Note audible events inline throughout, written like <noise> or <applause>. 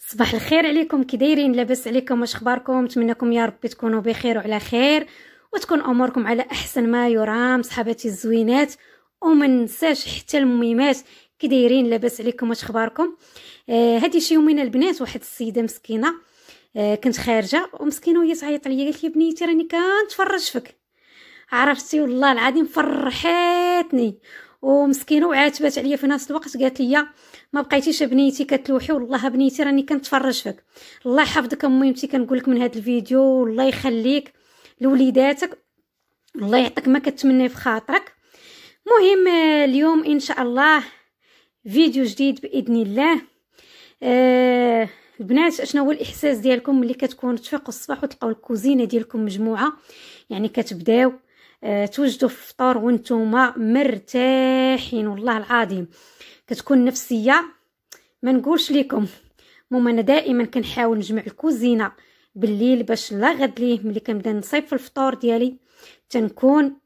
صباح الخير عليكم كي دايرين لاباس عليكم واش اخباركم نتمنىكم يا ربي تكونوا بخير وعلى خير وتكون اموركم على احسن ما يرام صحاباتي الزوينات وما ننساش حتى المميمات كي دايرين لاباس عليكم واش اخباركم آه هادي شي يومين البنات واحد السيده مسكينه آه كنت خارجه ومسكينه وهي تعيط عليا قالت لي بنيتي راني كنتفرج فيك عرفتي والله العظيم فرحتني ومسكينه وعاتبات عليا في نفس الوقت قالت لي ما بقيتيش بنيتي كتلوحي والله بنيتي راني كنتفرج فيك الله يحفظك امي امتي كنقول لك من هذا الفيديو والله يخليك لوليداتك الله يعطيك ما كتمني في خاطرك مهم آه، اليوم ان شاء الله فيديو جديد باذن الله أه البنات شنو هو الاحساس ديالكم ملي كتكون تفيقوا الصباح وتلقاو الكوزينه ديالكم مجموعه يعني كتبداو آه، توجدوا في الفطور وانتم مرتاحين والله العظيم كتكون نفسيه ما نقولش لكم المهم انا دائما كنحاول نجمع الكوزينه بالليل باش لا غد ليه ملي كنبدا نصيف في الفطور ديالي تنكون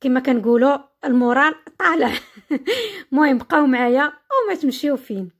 كما كنقولوا المورال طالع <laughs> المهم بقاو معايا وما تمشيو فين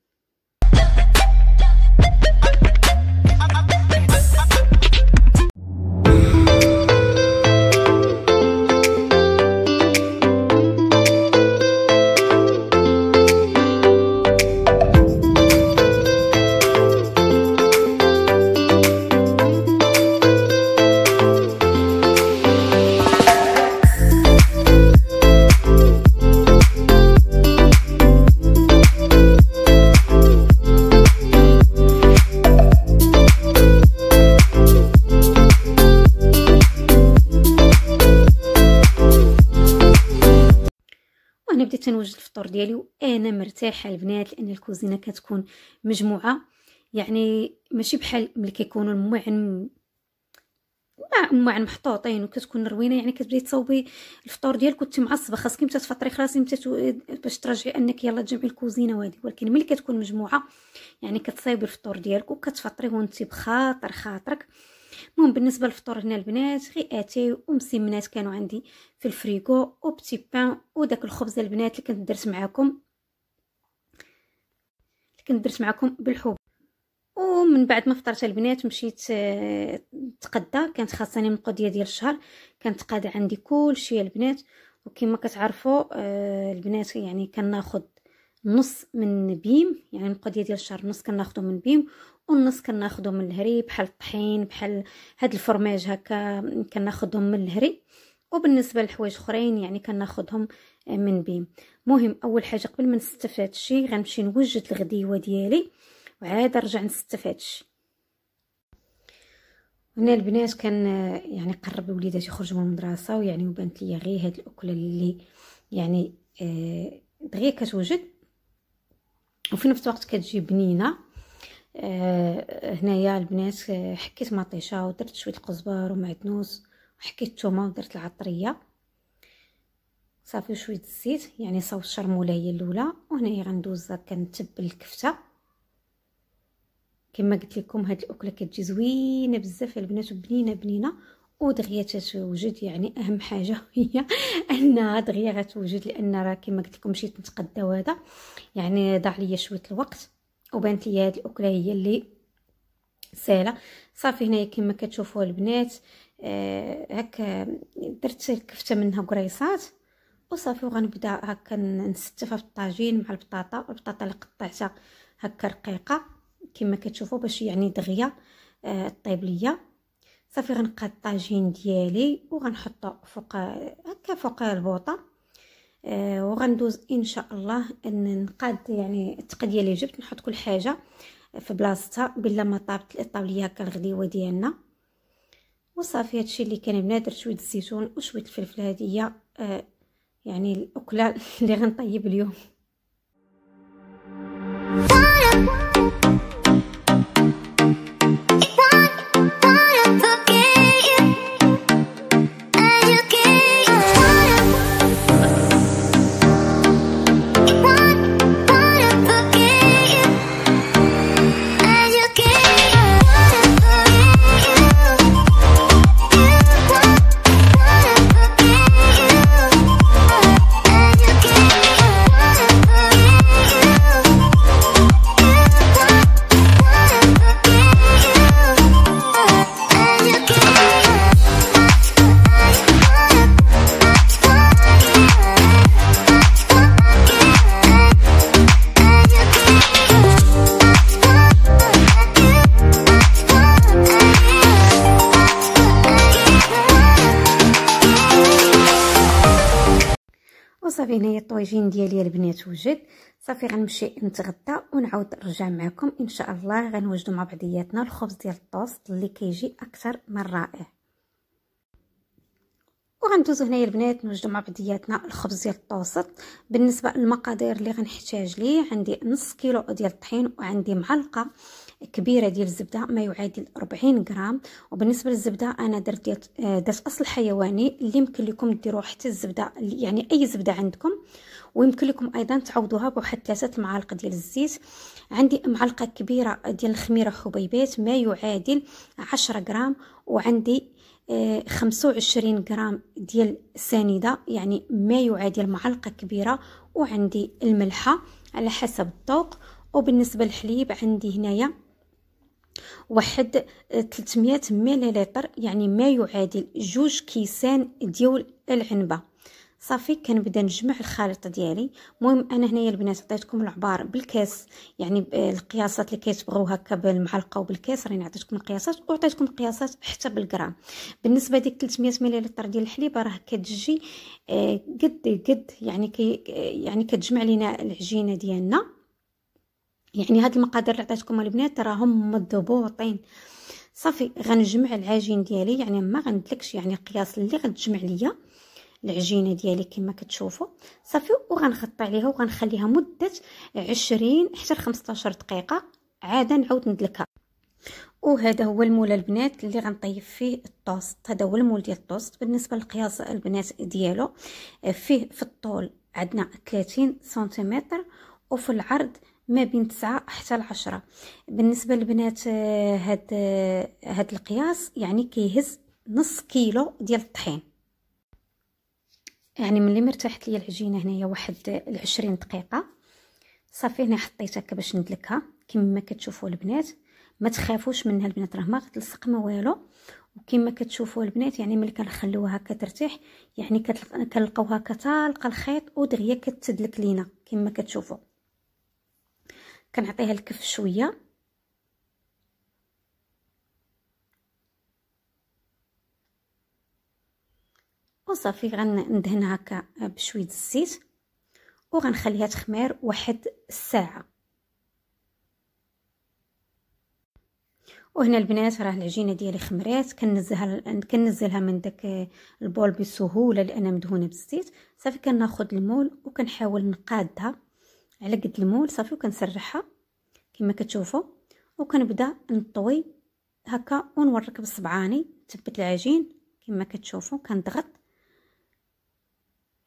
انا مرتاحه البنات لان الكوزينه كتكون مجموعه يعني ماشي بحال ملي كيكونوا المعن مع محطوطين وكتكون روينه يعني كتبداي تصاوبي الفطور ديالك وانت معصبه خاصك انت تفطري خلاص انت باش ترجعي انك يلا تجمعي الكوزينه وهذه ولكن ملي كتكون مجموعه يعني كتصايبي الفطور ديالك وكتفطري وانت بخاطر خاطرك المهم بالنسبه للفطور هنا البنات غي اتاي ومسمنات كانوا عندي في الفريكو وبتي بان وداك الخبز البنات اللي كنت درت معاكم كنت درت معكم بالحب ومن بعد ما فطرت البنات مشيت آه، تقدى كانت خاصني قضيه ديال الشهر كانت قاد عندي كلشي البنات وكما كتعرفوا آه، البنات يعني كناخذ نص من بيم يعني المقضيه ديال الشهر نص كناخذو من بيم والنص كناخذو من الهري بحال الطحين بحال هاد الفرماج هكا كناخذهم من الهري وبالنسبه لحوايج اخرين يعني كناخذهم من بيم مهم اول حاجه قبل ما نستف الشيء غنمشي نوجد الغديوه ديالي وعاد نرجع نستف الشيء هنا البنات كان يعني قرب وليداتي يخرجوا من المدرسه ويعني وبانت لي غير هاد الاكله اللي يعني آه، دغيا كتوجد وفي نفس الوقت كتجي بنينه آه، هنايا البنات آه، حكيت مطيشه ودرت شويه القزبر ومعدنوس حكيت الثومه ودرت العطريه صافي شويه الزيت يعني صوص الشرموله هي الاولى وهنايا غندوز كنتبل الكفته كما قلت لكم هاد الاكله كتجي زوينه بزاف البنات وبنينه بنينه ودغيا تتوجد يعني اهم حاجه <laughs> هي انها دغيا غتوجد لان راه كما قلت لكم مشيت نتقداو هذا يعني ضاع ليا شويه الوقت وبانت ليا هاد الاكله هي اللي سهله صافي هنايا كما كتشوفوا البنات آه، هكا درت الكفته منها قريصات وصافي وغنبدا هكا نستفها في الطاجين مع البطاطا البطاطا اللي قطعتها هكا رقيقه كما كتشوفوا باش يعني دغيا آه، طيب ليا صافي غنقاد الطاجين ديالي وغنحطو فوق هكا فوق البوطه آه، وغندوز ان شاء الله ان نقاد يعني التقديه اللي جبت نحط كل حاجه في بلاصتها بلا ما طابت الطاوليه هكا الغديوه ديالنا وصافي هادشي اللي كان بنا درت شويه الزيتون وشويه الفلفل هذه هي آه يعني الاكله <laughs> اللي غنطيب اليوم صافي هنايا الطويجين ديالي البنات وجد صافي غنمشي نتغدى ونعاود نرجع معكم ان شاء الله غنوجدوا مع بعضياتنا الخبز ديال الطوست اللي كيجي اكثر من رائع وغندوزو هنايا البنات نوجدو مع بعضياتنا الخبز ديال الطوسط بالنسبه للمقادير اللي غنحتاج ليه عندي نص كيلو ديال الطحين وعندي معلقه كبيرة ديال الزبدة ما يعادل 40 غرام وبالنسبة للزبدة أنا درت آه، درت أصل حيواني اللي يمكن لكم ديروه حتى الزبدة يعني أي زبدة عندكم ويمكن لكم أيضا تعوضوها بواحد ثلاثة معالق ديال الزيت عندي معلقة كبيرة ديال الخميرة حبيبات ما يعادل 10 غرام وعندي آه، خمسة وعشرين غرام ديال السنيدة يعني ما يعادل معلقة كبيرة وعندي الملحة على حسب الذوق وبالنسبة للحليب عندي هنايا واحد 300 آه، مليلتر يعني ما يعادل جوج كيسان ديال العنبه صافي كنبدا نجمع الخليط ديالي المهم انا هنايا البنات عطيتكم العبار بالكاس يعني آه، القياسات اللي كيتبغوا هكا بالمعلقه وبالكاس راني عطيتكم القياسات وعطيتكم القياسات حتى بالغرام بالنسبه ديك 300 مليلتر ديال الحليب راه كتجي آه، قد قد يعني كي يعني كتجمع لينا العجينه ديالنا يعني هاد المقادير اللي عطيتكم البنات راهم مضبوطين صافي غنجمع العجين ديالي يعني ما غندلكش يعني القياس اللي غتجمع ليا العجينه ديالي كما كتشوفوا صافي وغنغطي عليها وغنخليها مده 20 حتى 15 دقيقه عاده نعاود ندلكها وهذا هو المول البنات اللي غنطيب فيه الطوست هذا هو المول ديال الطوست بالنسبه للقياس البنات ديالو فيه في الطول عندنا 30 سنتيمتر وفي العرض ما بين تسعة حتى العشرة بالنسبة للبنات آه، هاد آه، هاد القياس يعني كيهز نص كيلو ديال الطحين يعني ملي مرتاحت لي العجينة هنايا واحد العشرين دقيقة صافي هنا حطيتها هكا باش ندلكها كما كتشوفوا البنات ما تخافوش منها البنات راه ما غتلصق ما والو وكما كتشوفوا البنات يعني ملي كنخلوها كترتاح يعني كنلقاوها كتلقى الخيط ودغيا كتدلك لينا كما كتشوفوا كنعطيها الكف شويه وصافي غندهن هكا بشويه الزيت وغنخليها تخمر واحد الساعه وهنا البنات راه العجينه ديالي خمرات كنزلها كنزلها من داك البول بسهوله لان مدهونه بالزيت صافي كناخذ المول وكنحاول نقادها على قد المول صافي وكنسرحها كما كتشوفوا وكنبدا نطوي هكا ونورك بصبعاني تثبت العجين كما كتشوفوا كنضغط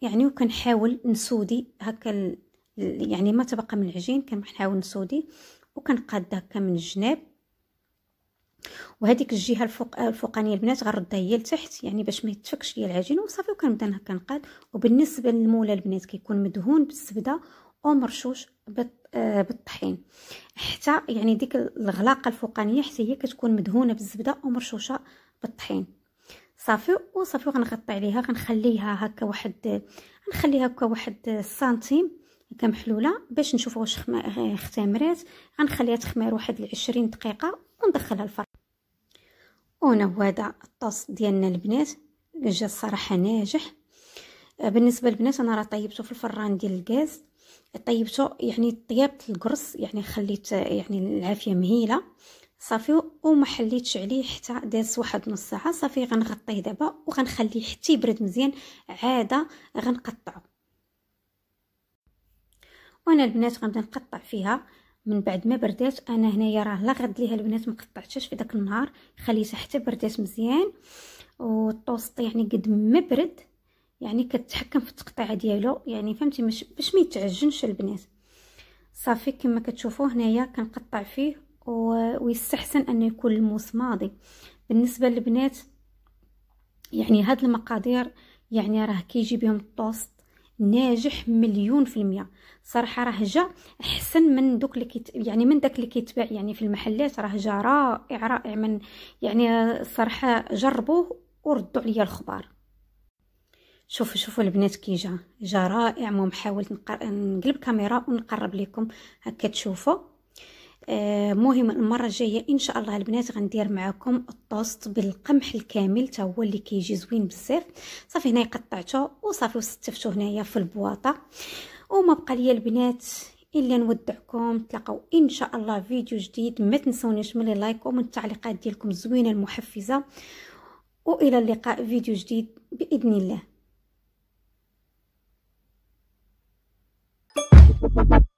يعني وكنحاول نسودي هكا يعني ما تبقى من العجين كنحاول نسودي وكنقاد هكا من الجناب وهذيك الجهه الفوق الفوقانيه البنات غنردها هي لتحت يعني باش ما يتفكش ليا العجين وصافي وكنبدا هكا نقاد وبالنسبه للمولى البنات كيكون مدهون بالزبده ومرشوش آه، بالطحين حتى يعني ديك الغلاقه الفوقانيه حتى هي كتكون مدهونه بالزبده ومرشوشه بالطحين صافي وصافي وغنغطي عليها غنخليها هكا واحد غنخليها هكا واحد سنتيم هكا محلوله باش نشوف واش خما... اختمرات غنخليها تخمر واحد العشرين دقيقه وندخلها الفرن هو هذا الطاس ديالنا البنات جا الصراحه ناجح آه، بالنسبه للبنات انا راه طيبته في الفران ديال الغاز طيبته يعني طيبت القرص يعني خليت يعني العافيه مهيله صافي وما حليتش عليه حتى داز واحد نص ساعه صافي غنغطيه دابا وغنخليه حتى يبرد مزيان عاده غنقطعه وانا البنات غنبدا نقطع فيها من بعد ما بردات انا هنايا راه لا غد ليها البنات ما قطعتهاش في داك النهار خليتها حتى بردات مزيان والطوست يعني قد ما برد يعني كتحكم في التقطيع ديالو يعني فهمتي مش باش ما يتعجنش البنات صافي كما كتشوفوا هنايا كنقطع فيه ويستحسن انه يكون الموس ماضي بالنسبه للبنات يعني هاد المقادير يعني راه كيجي بهم الطوست ناجح مليون في المية صراحة راه جا أحسن من دوك اللي كيت يعني من داك اللي كيتباع يعني في المحلات راه جا رائع رائع من يعني الصراحة جربوه وردوا عليا الخبار شوفوا شوفوا البنات كي جا جا رائع المهم حاولت نقلب كاميرا ونقرب لكم هكا تشوفوا المهم آه المره الجايه ان شاء الله البنات غندير معكم الطوست بالقمح الكامل حتى هو اللي كيجي زوين بزاف صافي هنايا قطعته وصافي وستفتو هنايا في البواطه وما بقى ليا البنات الا نودعكم تلقاو ان شاء الله فيديو جديد ما تنسونيش من اللايك ومن التعليقات ديالكم الزوينه المحفزه والى اللقاء فيديو جديد باذن الله Thank you.